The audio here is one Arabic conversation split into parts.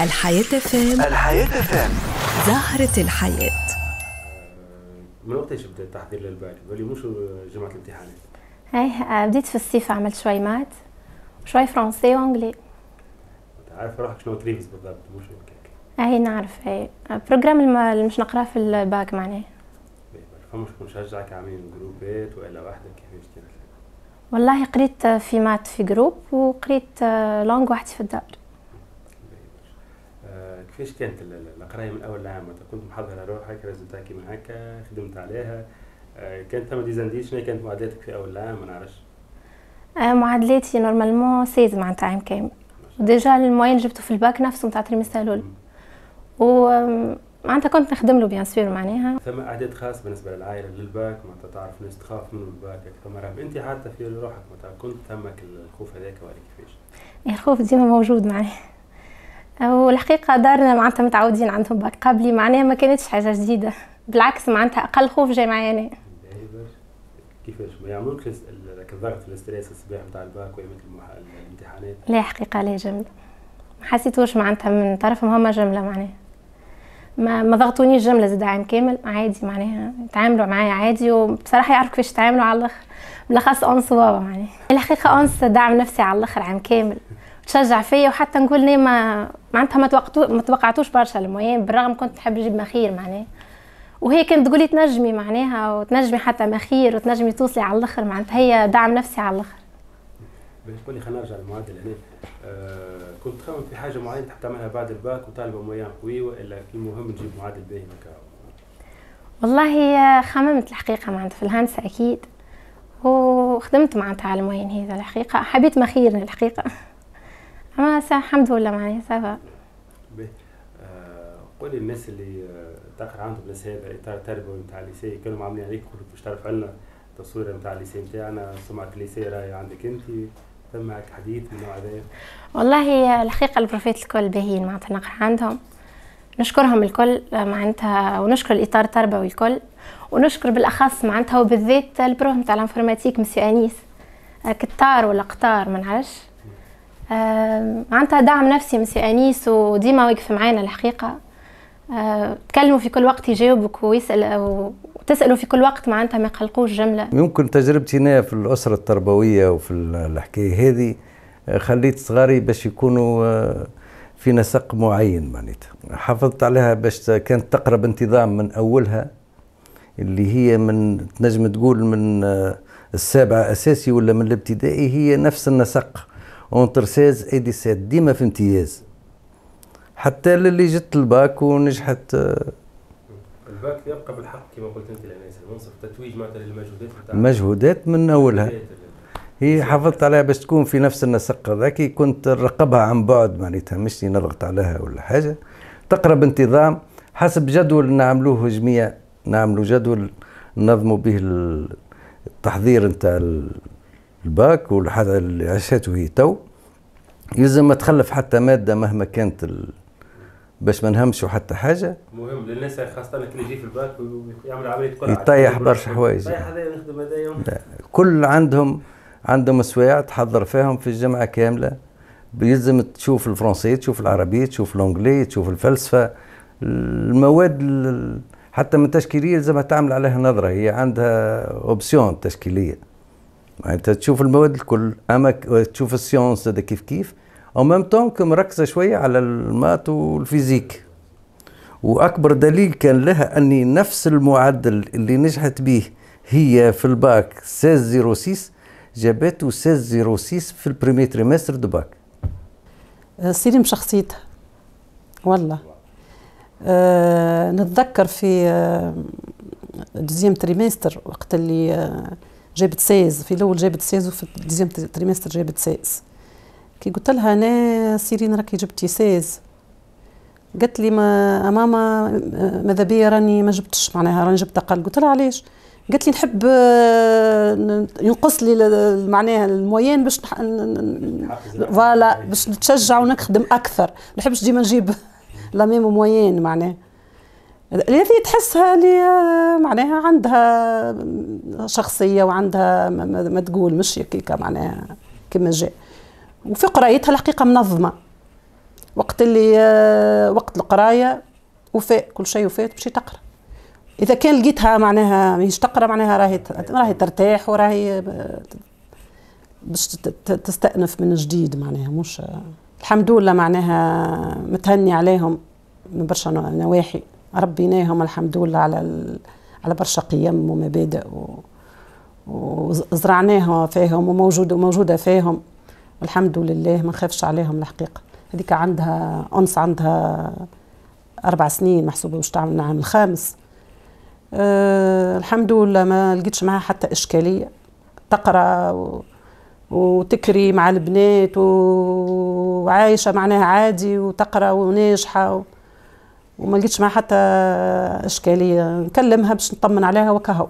الحياة فام الحياة فام زهرة الحياة من وقتاش بدأت التحضير للباري مو شو جمعة الامتحانات؟ ايه آه، بديت في الصيف عملت شوي مات وشوي فرنسي وانجلي عارف روحك شنو تريفز بالضبط مش ايه نعرف ايه بروجرام اللي مش نقراه في الباك معناه فما شكون شجعك عاملين يعني جروبات والا وحدك كيفاش يعني كانت والله قريت آه، في مات في جروب وقريت آه، لونج وحدي في الدار كيفاش كانت القرايه من اول عام كنت محضر روحك لازم تحكي من هكا خدمت عليها آه، كانت ثم ديزانديل شنو كانت معادلاتك في اول عام ما نعرفش آه، معادلاتي نورمالمون سيز معناتها عام كامل ديجا الموين جبته في الباك نفسه نتاع الترميسه و معناتها كنت نخدم له بيان سور معناها ثم اعداد خاص بالنسبه للعائله للباك معناتها تعرف ناس تخاف من الباك ثم راهم انت حاطه في روحك معناتها كنت ثمك الخوف هذاك ولا كيفاش الخوف ديما موجود معناها والحقيقه دارنا معناتها متعودين عندهم باك قبلي معناها ما كانتش حاجه جديده بالعكس معناتها اقل خوف جاي معايا انا كيفاش ما يعملوك الضغط الستريس الصباح نتاع الباك وايام الامتحانات لا حقيقه لا جمله ما حسيتوش معناتها من طرفهم هما جمله معناها ما ما ضغطونيش جمله زاد عام كامل عادي معناها تعاملوا معايا عادي وبصراحه يعرفوا كيفاش يتعاملوا على الاخر بالاخص اونس بابا معناها الحقيقه اونس دعم نفسي على الاخر عام كامل تشجع فيا وحتى نقول ما معناتها ما توقعتو ما توقعتوش برشا المهم بالرغم كنت نحب نجيب مخير معناه وهي كانت تقولي تنجمي معناها وتنجمي حتى مخير وتنجمي توصلي على الاخر معناتها هي دعم نفسي على الاخر بالنسبه لي خلينا نرجع للمعادله هنا يعني، آه كنت تخمم في حاجه معينه تحب تعملها بعد الباك وطالبه مويان قوي والا المهم تجيب معادل باهي والله خممت الحقيقه معناتها في الهندسه اكيد وخدمت معناتها على الموين هذا الحقيقه حبيت مخير الحقيقه أما الحمد لله معناها سافا آه، قولي الناس اللي آه، تقرا عندهم ناس هذا اطار تربوي نتاع الليسي كانوا عاملين عليك قلت باش تعرف عنا تصوير نتاع الليسي نتاعنا سمعة الليسي راهي عندك انت ثم حديث من النوع والله هي الحقيقه البروفيت الكل باهيين معناتها نقرا عندهم نشكرهم الكل آه، معناتها ونشكر الاطار التربوي الكل ونشكر بالاخص معناتها وبالذات البروف نتاع الانفورماتيك مسيو انيس كتار ولا قطار ما نعرفش معناتها آه، دعم نفسي مسي انيس وديما واقف معانا الحقيقه آه، تكلموا في كل وقت يجاوبك ويسال وتسالوا في كل وقت معناتها ما يقلقوش جمله يمكن تجربتي هنا في الاسره التربويه وفي الحكايه هذه آه، خليت صغاري باش يكونوا في نسق معين معناتها حافظت عليها باش كانت تقرب انتظام من اولها اللي هي من تنجم تقول من السابعه اساسي ولا من الابتدائي هي نفس النسق اونتر 16 اي 17 ديما في امتياز حتى للي جت الباك ونجحت آه، الباك يبقى بالحق كما قلت انت المنصف تتويج معناتها للمجهودات المجهودات من اولها هي حافظت عليها باش تكون في نفس النسق هذاك كنت نرقبها عن بعد معناتها مش نضغط عليها ولا حاجه تقرا بانتظام حسب جدول نعملوه جميع نعملوا جدول ننظموا به التحضير نتاع الباك والحاجة اللي عشته هي تو يلزم ما تخلف حتى مادة مهما كانت ال... باش ما نهمشوا حتى حاجة مهم للناس خاصة اللي يجي في الباك ويعمل عملية قرعة يطيح برشا حوايج يطيح يخدم يوم كل عندهم عندهم سوايع تحضر فيهم في الجمعه كاملة يلزم تشوف الفرنسية تشوف العربية تشوف الانجلي تشوف الفلسفة المواد حتى من تشكيلية لازمها تعمل عليها نظرة هي عندها اوبسيون تشكيلية انت تشوف المواد الكل اما تشوف السيونس هذا كيف كيف او ميم طون مركزه شويه على المات والفيزيك واكبر دليل كان لها اني نفس المعدل اللي نجحت به هي في الباك 1606 جابته 1606 في البريمي تريمستر دو باك أه، سيري شخصيتها والله أه نتذكر في أه، دوزيام تريمستر وقت اللي أه جابت ساز في الاول جابت ساز وفي الديزيام تريمستر جابت ساز كي قلت لها انا سيرين راكي جبتي ساز قالت لي ما ماما ماذا بيا راني ما جبتش معناها راني جبت اقل قلت لها علاش قالت لي نحب آه، ينقص لي معناها الموين باش فوالا باش نتشجع ونخدم اكثر ما نحبش ديما نجيب لا ميم موين معناها هذه تحسها اللي آه، معناها عندها شخصيه وعندها ما تقول مش هكيكا معناها كما جاء وفي قرايتها الحقيقه منظمه وقت اللي آه، وقت القرايه وفاء كل شيء وفاء تمشي تقرا اذا كان لقيتها معناها ماهيش تقرا معناها راهي راهي ترتاح وراهي آه، باش تستأنف من جديد معناها مش الحمد لله معناها متهني عليهم من برشا نواحي ربيناهم الحمد لله على على برشا قيم ومبادئ وزرعناها فيهم وموجوده وموجوده فيهم الحمد لله ما نخافش عليهم الحقيقه هذيك عندها انس عندها اربع سنين محسوبه باش تعمل العام الخامس أه الحمد لله ما لقيتش معها حتى اشكاليه تقرا و... وتكري مع البنات و... وعايشه معناها عادي وتقرا وناجحه و... وما لقيتش معها حتى اشكاليه نكلمها باش نطمن عليها وكهو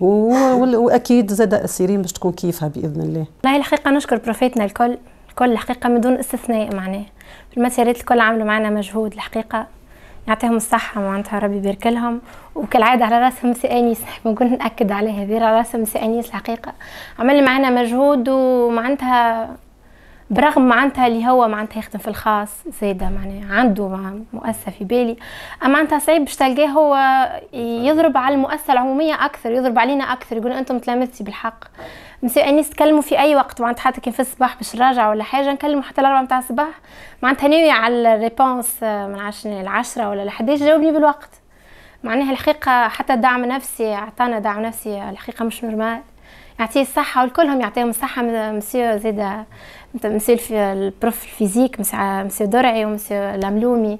واكيد زاد سيرين باش تكون كيفها باذن الله والله الحقيقه نشكر بروفيتنا الكل الكل الحقيقه من دون استثناء معناه المسيرات الكل عملوا معنا مجهود الحقيقه يعطيهم الصحة معناتها ربي يبارك لهم وكالعادة على راسهم سي أنيس نحب نقول نأكد عليها هذه على راسهم سي أنيس الحقيقة عمل معنا مجهود ومعناتها برغم معناتها اللي هو معناتها يخدم في الخاص زيدا معناها عنده مع مؤسسه في بالي اما معناتها صعيب باش تلقاه هو يضرب على المؤسسه العموميه اكثر يضرب علينا اكثر يقول انتم تلامذتي بالحق مسيو اني تكلموا في اي وقت معناتها حتى كان في الصباح باش نراجع ولا حاجه نكلموا حتى الاربعه نتاع الصباح معناتها ناويه على الريبونس آه، من عشان العشرة ولا الحداش جاوبني بالوقت معناها الحقيقه حتى دعم نفسي عطانا دعم نفسي الحقيقه مش نورمال يعطيه الصحة والكلهم يعطيهم الصحة مسيو زيد مسيو البروف الفيزيك مسيو درعي ومسيو لملومي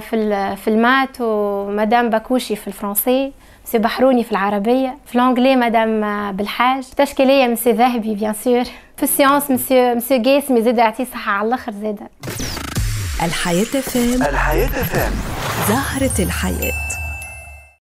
في في المات ومدام باكوشي في الفرنسي مسيو بحروني في العربية في لونجلي مدام بالحاج تشكيلية مسيو ذهبي بيان سور في السيونس مسيو مسيو قاسمي زيد يعطيه الصحة على الآخر زيد الحياة فام الحياة فام زهرة الحياة